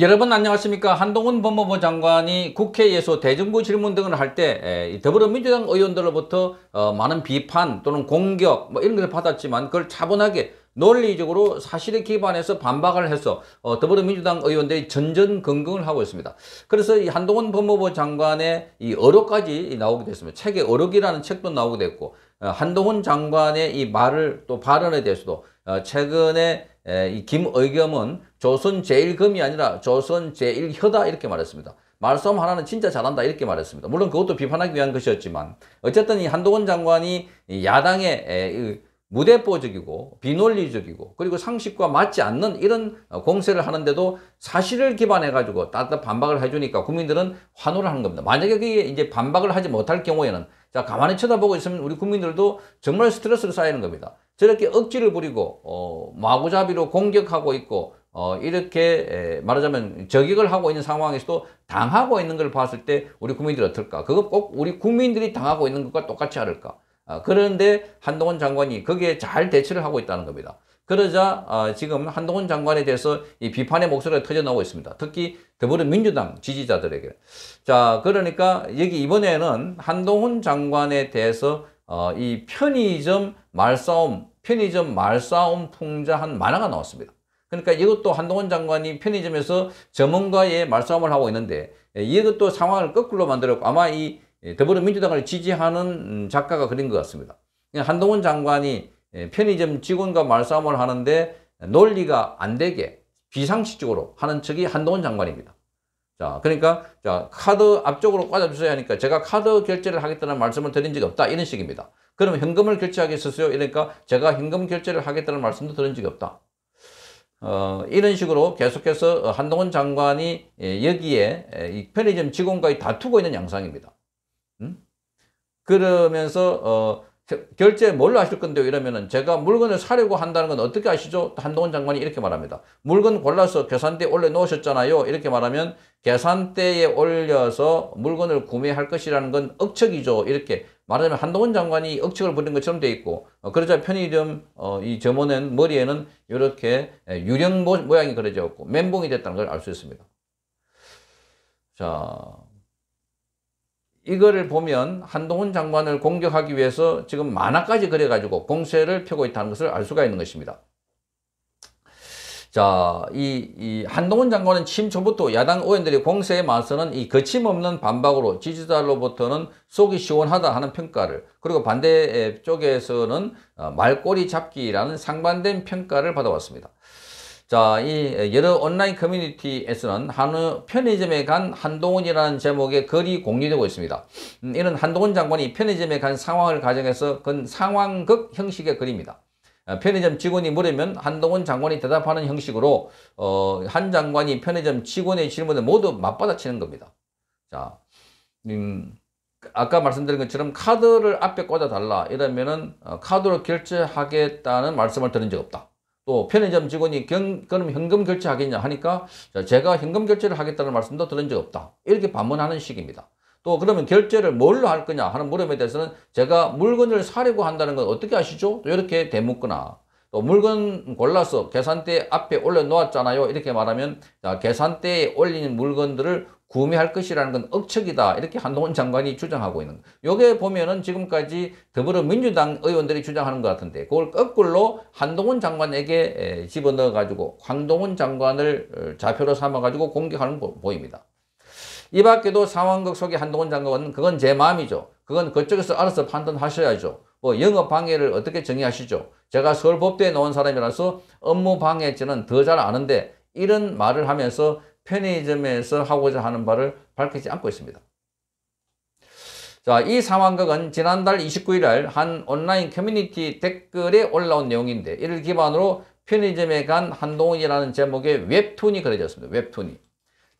여러분 안녕하십니까 한동훈 법무부 장관이 국회에서 대정부 질문 등을 할 때 더불어민주당 의원들로부터 어, 많은 비판 또는 공격 뭐 이런 것을 받았지만 그걸 차분하게 논리적으로 사실에 기반해서 반박을 해서 어, 더불어민주당 의원들이 전전긍긍을 하고 있습니다. 그래서 이 한동훈 법무부 장관의 이 어록까지 나오게 됐습니다. 책의 어록이라는 책도 나오게 됐고 어, 한동훈 장관의 이 말을 또 발언에 대해서도 최근에 이 김의겸은 조선 제일금이 아니라 조선 제일혀다 이렇게 말했습니다. 말씀 하나는 진짜 잘한다 이렇게 말했습니다. 물론 그것도 비판하기 위한 것이었지만 어쨌든 이 한동훈 장관이 야당의 무대뽀적이고 비논리적이고 그리고 상식과 맞지 않는 이런 공세를 하는데도 사실을 기반해 가지고 따뜻 반박을 해주니까 국민들은 환호를 하는 겁니다. 만약에 그게 이제 반박을 하지 못할 경우에는 자 가만히 쳐다보고 있으면 우리 국민들도 정말 스트레스를 쌓이는 겁니다. 저렇게 억지를 부리고 어, 마구잡이로 공격하고 있고 어, 이렇게 말하자면 저격을 하고 있는 상황에서도 당하고 있는 걸 봤을 때 우리 국민들이 어떨까? 그거 꼭 우리 국민들이 당하고 있는 것과 똑같이 않을까? 어, 그런데 한동훈 장관이 거기에 잘 대처를 하고 있다는 겁니다. 그러자 어, 지금 한동훈 장관에 대해서 이 비판의 목소리가 터져 나오고 있습니다. 특히 더불어민주당 지지자들에게. 자, 그러니까 여기 이번에는 한동훈 장관에 대해서 어, 이 편의점 말싸움, 편의점 말싸움 풍자한 만화가 나왔습니다. 그러니까 이것도 한동훈 장관이 편의점에서 전문가의 말싸움을 하고 있는데 예, 이것도 상황을 거꾸로 만들었고 아마 이 더불어민주당을 지지하는 음, 작가가 그린 것 같습니다. 예, 한동훈 장관이 예, 편의점 직원과 말싸움을 하는데 논리가 안 되게 비상식적으로 하는 척이 한동훈 장관입니다. 자, 그러니까 자 카드 앞쪽으로 꽂아주셔야 하니까 제가 카드 결제를 하겠다는 말씀을 드린 적이 없다 이런 식입니다. 그럼 현금을 결제하겠었어요? 이러니까 제가 현금 결제를 하겠다는 말씀도 드린 적이 없다. 어, 이런 식으로 계속해서 한동훈 장관이 예, 여기에 편의점 예, 직원과의 다투고 있는 양상입니다. 응? 음? 그러면서 어, 결제 뭘로 하실 건데요? 이러면은 제가 물건을 사려고 한다는 건 어떻게 아시죠? 한동훈 장관이 이렇게 말합니다. 물건 골라서 계산대에 올려 놓으셨잖아요. 이렇게 말하면 계산대에 올려서 물건을 구매할 것이라는 건 억척이죠. 이렇게 말하자면 한동훈 장관이 억측을 부린 것처럼 돼 있고 어, 그러자 편의점 어, 이 점원은 머리에는 이렇게 유령 모양이 그려져 있고 멘봉이 됐다는 걸 알 수 있습니다. 자 이거를 보면 한동훈 장관을 공격하기 위해서 지금 만화까지 그려가지고 공세를 펴고 있다는 것을 알 수가 있는 것입니다. 자, 이, 이 한동훈 장관은 침 초부터 야당 의원들이 공세에 맞서는 이 거침없는 반박으로 지지자로부터는 속이 시원하다 하는 평가를 그리고 반대 쪽에서는 어, 말꼬리 잡기라는 상반된 평가를 받아왔습니다. 자, 이 여러 온라인 커뮤니티에서는 한우 편의점에 간 한동훈이라는 제목의 글이 공유되고 있습니다. 음, 이는 한동훈 장관이 편의점에 간 상황을 가정해서 그 상황극 형식의 글입니다. 어, 편의점 직원이 물으면 한동훈 장관이 대답하는 형식으로 어, 한 장관이 편의점 직원의 질문을 모두 맞받아치는 겁니다. 자, 음, 아까 말씀드린 것처럼 카드를 앞에 꽂아달라 이러면은 어, 카드로 결제하겠다는 말씀을 드은적 없다. 또 편의점 직원이 경, 그럼 현금 결제하겠냐 하니까 제가 현금 결제를 하겠다는 말씀도 드은적 없다. 이렇게 반문하는 식입니다. 또 그러면 결제를 뭘로 할 거냐 하는 물음에 대해서는 제가 물건을 사려고 한다는 건 어떻게 아시죠? 또 이렇게 대묻거나 또 물건 골라서 계산대 앞에 올려놓았잖아요. 이렇게 말하면 자, 계산대에 올린 물건들을 구매할 것이라는 건 억척이다. 이렇게 한동훈 장관이 주장하고 있는 요게 보면은 지금까지 더불어민주당 의원들이 주장하는 것 같은데 그걸 거꾸로 한동훈 장관에게 집어넣어가지고 황동훈 장관을 어, 좌표로 삼아가지고 공격하는 거 보입니다. 이 밖에도 상황극 속에 한동훈 장관은 그건 제 마음이죠. 그건 그쪽에서 알아서 판단하셔야죠. 뭐 영업 방해를 어떻게 정의하시죠? 제가 서울 법대에 나은 사람이라서 업무 방해죄는 더 잘 아는데 이런 말을 하면서 편의점에서 하고자 하는 바를 밝히지 않고 있습니다. 자, 이 상황극은 지난달 29일 날한 온라인 커뮤니티 댓글에 올라온 내용인데 이를 기반으로 편의점에 간 한동훈이라는 제목의 웹툰이 그려졌습니다. 웹툰이.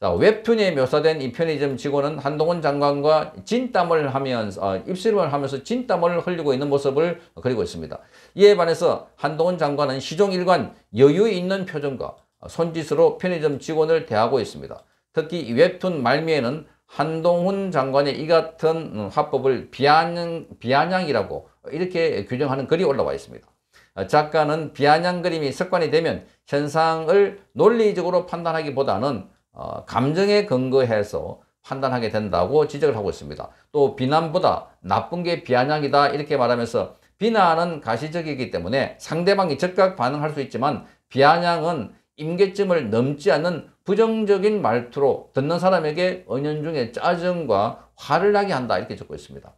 자, 웹툰에 묘사된 이 편의점 직원은 한동훈 장관과 진땀을 하면서 어, 아, 입술을 하면서 진땀을 흘리고 있는 모습을 그리고 있습니다. 이에 반해서 한동훈 장관은 시종 일관 여유 있는 표정과 손짓으로 편의점 직원을 대하고 있습니다. 특히 웹툰 말미에는 한동훈 장관의 이 같은 음, 화법을 비아냥, 비아냥이라고 이렇게 규정하는 글이 올라와 있습니다. 아, 작가는 비아냥 그림이 습관이 되면 현상을 논리적으로 판단하기보다는 어, 감정에 근거해서 판단하게 된다고 지적을 하고 있습니다. 또 비난보다 나쁜 게 비아냥이다 이렇게 말하면서 비난은 가시적이기 때문에 상대방이 즉각 반응할 수 있지만 비아냥은 임계점을 넘지 않는 부정적인 말투로 듣는 사람에게 은연중에 짜증과 화를 나게 한다 이렇게 적고 있습니다.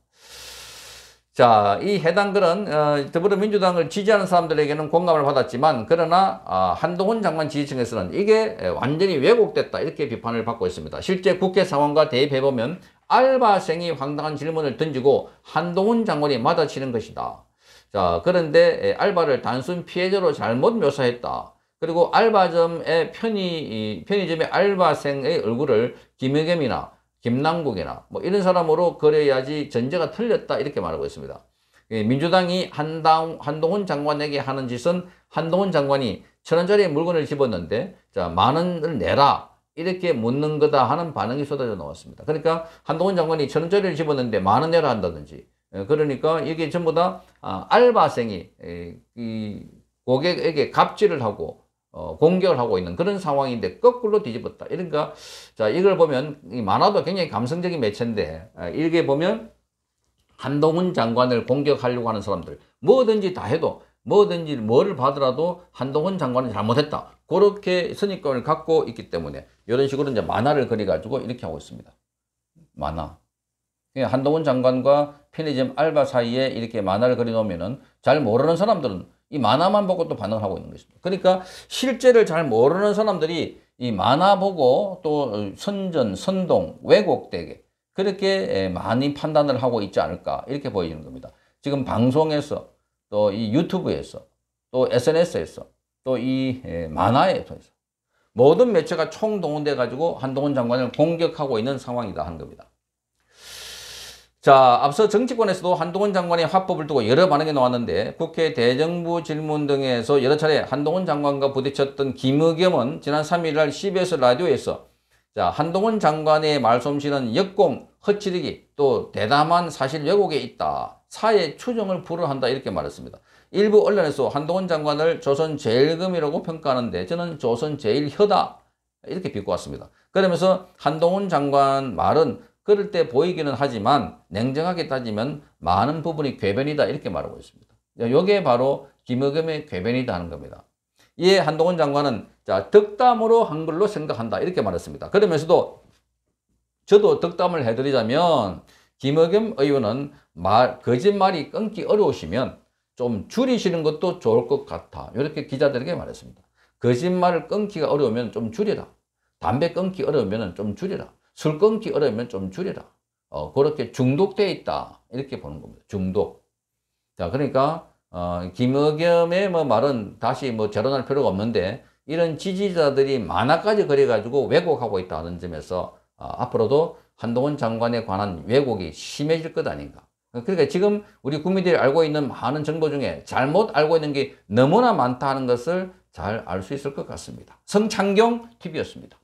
자, 이 해당 글은 어, 더불어민주당을 지지하는 사람들에게는 공감을 받았지만 그러나 아, 한동훈 장관 지지층에서는 이게 완전히 왜곡됐다 이렇게 비판을 받고 있습니다. 실제 국회 상황과 대입해보면 알바생이 황당한 질문을 던지고 한동훈 장관이 맞아치는 것이다. 자, 그런데 알바를 단순 피해자로 잘못 묘사했다. 그리고 알바점의 편의, 편의점의 알바생의 얼굴을 김의겸이나 김남국이나 뭐 이런 사람으로 그래야지 전제가 틀렸다 이렇게 말하고 있습니다. 예, 민주당이 한당, 한동훈 장관에게 하는 짓은 한동훈 장관이 천 원짜리 물건을 집었는데 자, 만 원을 내라 이렇게 묻는 거다 하는 반응이 쏟아져 나왔습니다. 그러니까 한동훈 장관이 천 원짜리를 집었는데 만 원 내라 한다든지 예, 그러니까 이게 전부 다 아, 알바생이 예, 고객에게 갑질을 하고 어, 공격을 하고 있는 그런 상황인데 거꾸로 뒤집었다. 그러니까 자 이걸 보면 만화도 굉장히 감성적인 매체인데 아, 이게 보면 한동훈 장관을 공격하려고 하는 사람들 뭐든지 다 해도 뭐든지 뭐를 받더라도 한동훈 장관은 잘못했다. 그렇게 선입견을 갖고 있기 때문에 이런 식으로 이제 만화를 그려가지고 이렇게 하고 있습니다. 만화. 한동훈 장관과 편의점 알바 사이에 이렇게 만화를 그려놓으면 잘 모르는 사람들은 이 만화만 보고 또 반응을 하고 있는 것입니다. 그러니까 실제를 잘 모르는 사람들이 이 만화 보고 또 선전, 선동, 왜곡되게 그렇게 많이 판단을 하고 있지 않을까 이렇게 보이는 겁니다. 지금 방송에서 또 이 유튜브에서 또 SNS에서 또 이 만화에 서 모든 매체가 총동원돼 가지고 한동훈 장관을 공격하고 있는 상황이다 한 겁니다. 자, 앞서 정치권에서도 한동훈 장관의 화법을 두고 여러 반응이 나왔는데 국회 대정부 질문 등에서 여러 차례 한동훈 장관과 부딪혔던 김의겸은 지난 3일 날 CBS 라디오에서 자, 한동훈 장관의 말솜씨는 역공, 허치르기, 또 대담한 사실 왜곡에 있다. 사회 추정을 불허한다 이렇게 말했습니다. 일부 언론에서 한동훈 장관을 조선 제일금이라고 평가하는데 저는 조선 제일혀다 이렇게 비꼬았습니다. 그러면서 한동훈 장관 말은 그럴 때 보이기는 하지만 냉정하게 따지면 많은 부분이 궤변이다 이렇게 말하고 있습니다. 이게 바로 김여겸의 궤변이다 하는 겁니다. 이에 한동훈 장관은 자 덕담으로 한글로 생각한다 이렇게 말했습니다. 그러면서도 저도 덕담을 해드리자면 김여겸 의원은 말, 거짓말이 끊기 어려우시면 좀 줄이시는 것도 좋을 것 같아 이렇게 기자들에게 말했습니다. 거짓말을 끊기가 어려우면 좀 줄이라 담배 끊기 어려우면 좀 줄이라 술 끊기 어려우면 좀 줄여라. 어, 그렇게 중독되어 있다. 이렇게 보는 겁니다. 중독. 자, 그러니까, 어, 김의겸의 뭐 말은 다시 뭐 재론할 필요가 없는데, 이런 지지자들이 만화까지 그려가지고 왜곡하고 있다는 점에서, 어, 앞으로도 한동훈 장관에 관한 왜곡이 심해질 것 아닌가. 그러니까 지금 우리 국민들이 알고 있는 많은 정보 중에 잘못 알고 있는 게 너무나 많다는 것을 잘 알 수 있을 것 같습니다. 성창경 TV였습니다.